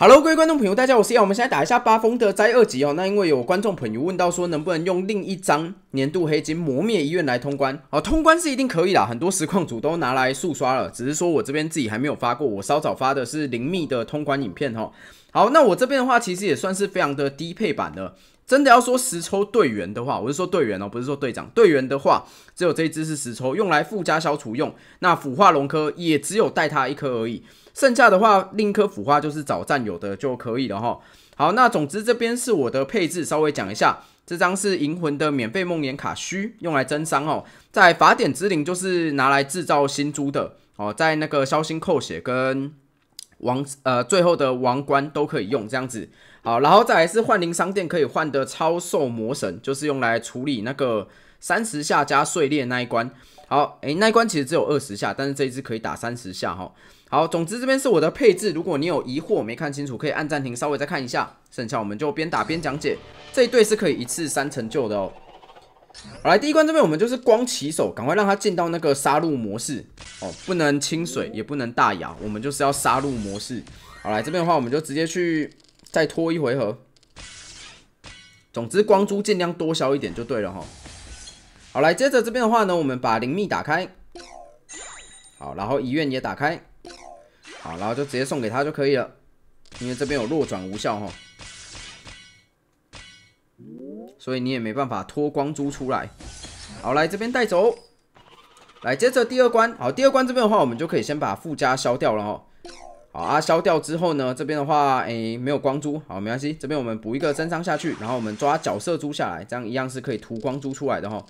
Hello，各位观众朋友，大家我是耀。我们现在打一下八风的灾二级哦。那因为有观众朋友问到说，能不能用另一张年度黑金磨灭医院来通关？好，通关是一定可以的，很多实况组都拿来速刷了。只是说我这边自己还没有发过，我稍早发的是灵密的通关影片哈。好，那我这边的话，其实也算是非常的低配版了。真的要说实抽队员的话，我是说队员哦，不是说队长。队员的话，只有这一只是实抽，用来附加消除用。那腐化龙科也只有带它一颗而已。剩下的话，另一颗腐化就是找战友的就可以了哈。好，那总之这边是我的配置，稍微讲一下。这张是银魂的免费梦魇卡须，用来增伤哦。在法典之灵就是拿来制造新珠的哦，在那个消星扣血跟王呃最后的王冠都可以用这样子。好，然后再来是幻灵商店可以换的超兽魔神，就是用来处理那个。三十下加碎裂那一关，好，诶，那一关其实只有二十下，但是这一只可以打三十下哈。好，总之这边是我的配置，如果你有疑惑没看清楚，可以按暂停稍微再看一下，剩下我们就边打边讲解。这一队是可以一次三成就的哦。好来，第一关这边我们就是光骑手，赶快让他进到那个杀戮模式哦，不能清水，也不能大牙，我们就是要杀戮模式。好来，这边的话我们就直接去再拖一回合。总之光珠尽量多消一点就对了哈。好，来接着这边的话呢，我们把灵密打开，好，然后遗愿也打开，好，然后就直接送给他就可以了，因为这边有弱转无效哈，所以你也没办法脱光珠出来。好，来这边带走。来接着第二关，好，第二关这边的话，我们就可以先把附加消掉，了哦，好啊，消掉之后呢，这边的话，哎，没有光珠，好，没关系，这边我们补一个真伤下去，然后我们抓角色珠下来，这样一样是可以涂光珠出来的哈。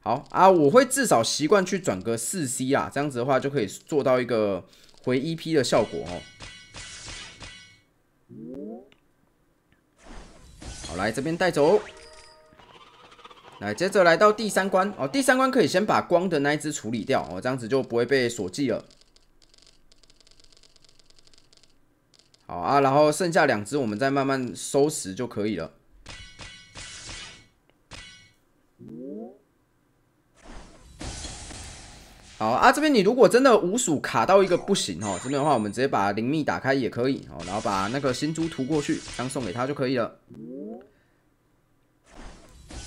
好啊，我会至少习惯去转个四 C 啦，这样子的话就可以做到一个回 EP 的效果哦。好，来这边带走。来，接着来到第三关哦。第三关可以先把光的那一只处理掉哦，这样子就不会被锁记了。好啊，然后剩下两只我们再慢慢收拾就可以了。好啊，这边你如果真的五鼠卡到一个不行哦，这边的话我们直接把灵秘打开也可以哦，然后把那个星珠涂过去，这样送给他就可以了。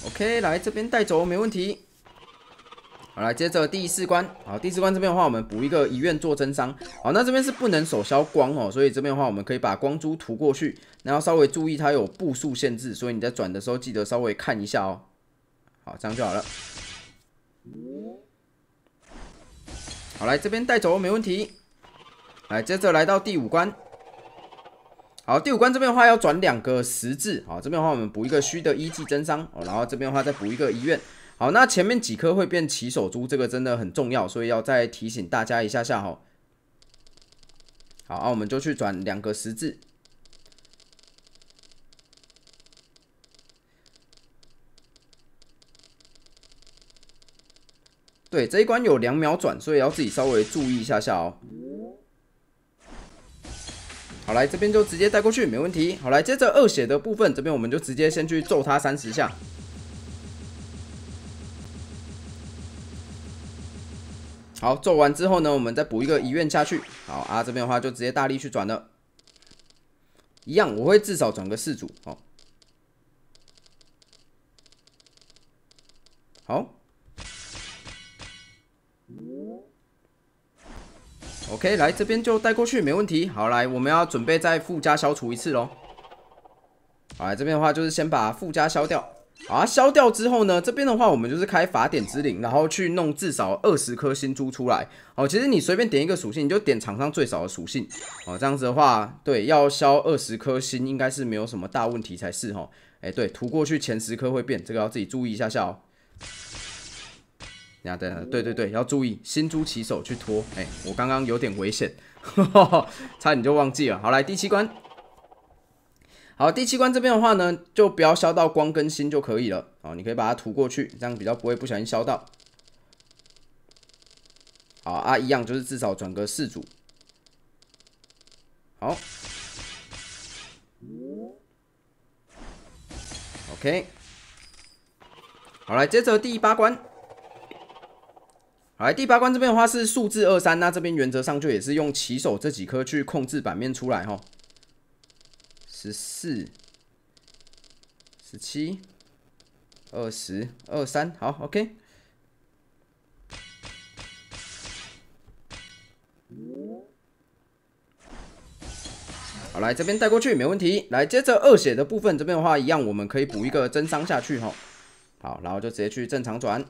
OK，来这边带走没问题。好，来接着第四关。好，第四关这边的话，我们补一个遗愿做增伤。好，那这边是不能手消光哦，所以这边的话我们可以把光珠涂过去，然后稍微注意它有步数限制，所以你在转的时候记得稍微看一下哦。好，这样就好了。好，来这边带走，没问题。来，接着来到第五关。好，第五关这边的话要转两个十字啊。这边的话我们补一个虚的一技真伤哦，然后这边的话再补一个医院。好，那前面几颗会变起手珠，这个真的很重要，所以要再提醒大家一下下哈。好，那我们就去转两个十字。对，这一关有两秒转，所以要自己稍微注意一下下哦。好，来这边就直接带过去，没问题。好，来接着二血的部分，这边我们就直接先去揍他三十下。好，揍完之后呢，我们再补一个遗愿下去。好啊，这边的话就直接大力去转了。一样，我会至少转个四组。好。好。OK，来这边就带过去，没问题。好，来我们要准备再附加消除一次喽。好，来这边的话就是先把附加消掉。好，消掉之后呢，这边的话我们就是开法典之灵，然后去弄至少二十颗星珠出来。好，其实你随便点一个属性，你就点场上最少的属性。哦，这样子的话，对，要消二十颗星应该是没有什么大问题才是哈。哎，对，涂过去前十颗会变，这个要自己注意一下下哦。呀的，对对对，要注意，新珠起手去拖。哎，我刚刚有点危险，差点就忘记了。好，来第七关。好，第七关这边的话呢，就不要削到光跟心就可以了。哦，你可以把它涂过去，这样比较不会不小心削到。好啊，一样就是至少转个四组。好。OK。好，来接着第八关。来第八关这边的话是数字二三，那这边原则上就也是用棋手这几颗去控制版面出来哈。十四、十七、二十二三，好，OK。好，来这边带过去没问题。来，接着二血的部分这边的话，一样我们可以补一个增伤下去哈。好，然后就直接去正常转。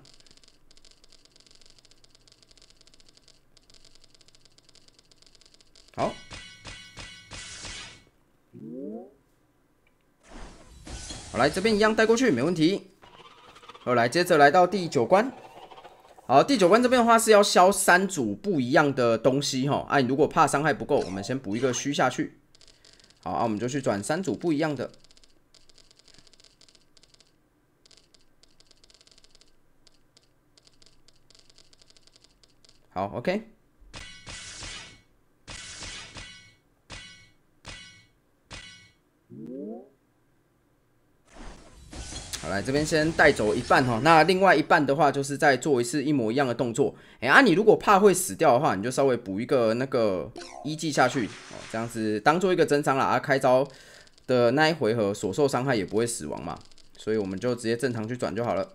好，来这边一样带过去，没问题。后来接着来到第九关。好，第九关这边的话是要消三组不一样的东西哈。哎，如果怕伤害不够，我们先补一个虚下去。好，那我们就去转三组不一样的。好，OK。来这边先带走一半哈，那另外一半的话，就是再做一次一模一样的动作。哎啊，你如果怕会死掉的话，你就稍微补一个那个一技下去哦，这样子当做一个增伤了啊。开招的那一回合所受伤害也不会死亡嘛，所以我们就直接正常去转就好了。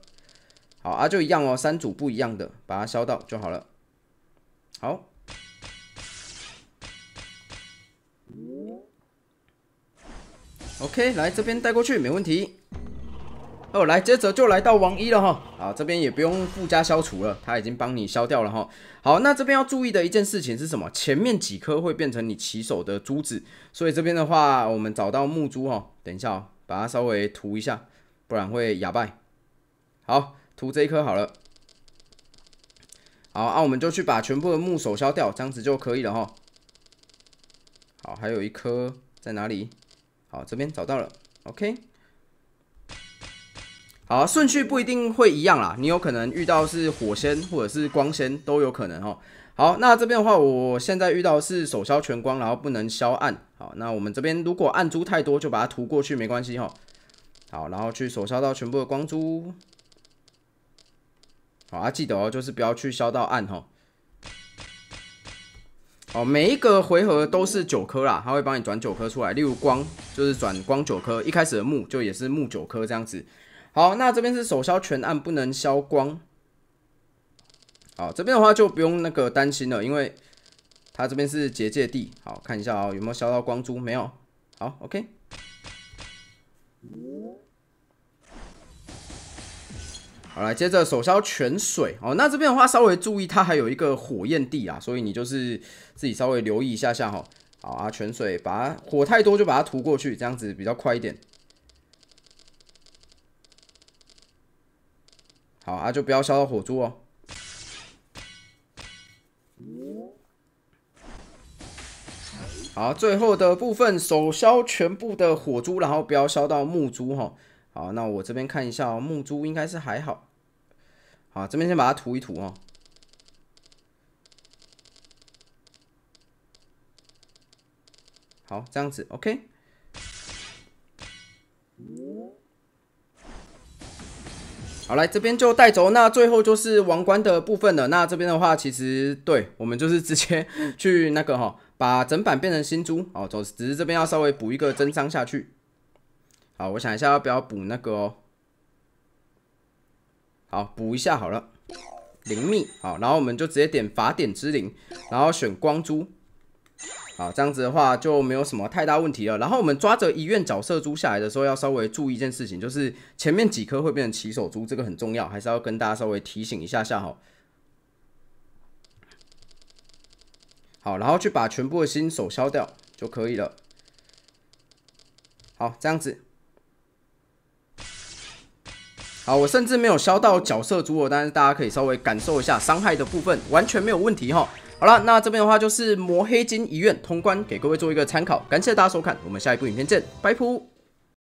好啊，就一样哦，三组不一样的，把它消到就好了。好。OK，来这边带过去没问题。哦，来，接着就来到王一了哈。好，这边也不用附加消除了，他已经帮你消掉了哈。好，那这边要注意的一件事情是什么？前面几颗会变成你起手的珠子，所以这边的话，我们找到木珠哈，等一下把它稍微涂一下，不然会哑败。好，涂这一颗好了。好，那我们就去把全部的木手消掉，这样子就可以了哈。好，还有一颗在哪里？好，这边找到了，OK。好，顺序不一定会一样啦，你有可能遇到是火仙或者是光仙都有可能哦。好，那这边的话，我现在遇到是手消全光，然后不能消暗。好，那我们这边如果暗珠太多，就把它涂过去没关系哈。好，然后去手消到全部的光珠。好，记得哦，就是不要去消到暗哈。哦，每一个回合都是九颗啦，他会帮你转九颗出来。例如光就是转光九颗，一开始的木就也是木九颗这样子。好，那这边是手消全暗，不能消光。好，这边的话就不用那个担心了，因为它这边是结界地。好，看一下哦，有没有消到光珠？没有。好，OK。好，来接着手消泉水。哦，那这边的话稍微注意，它还有一个火焰地啊，所以你就是自己稍微留意一下下哈。好啊，泉水，把火太多就把它涂过去，这样子比较快一点。好啊，就不要烧到火珠哦。好，最后的部分，手削全部的火珠，然后不要烧到木珠哈。好，那我这边看一下，哦，木珠应该是还好。好，这边先把它涂一涂哈。好，这样子，OK。好，来这边就带走。那最后就是王冠的部分了。那这边的话，其实对我们就是直接去那个哈，把整版变成新珠哦。走，只是这边要稍微补一个真伤下去。好，我想一下要不要补那个哦。好，补一下好了。灵密，好，然后我们就直接点法典之灵，然后选光珠。好，这样子的话就没有什么太大问题了。然后我们抓着医院角色猪下来的时候，要稍微注意一件事情，就是前面几颗会变成起手猪，这个很重要，还是要跟大家稍微提醒一下下哈。好，然后去把全部的新手消掉就可以了。好，这样子。好，我甚至没有消到角色猪，哦，但是大家可以稍微感受一下伤害的部分，完全没有问题哈。好了，那这边的话就是魔黑金遗院通关，给各位做一个参考。感谢大家收看，我们下一部影片见，拜拜。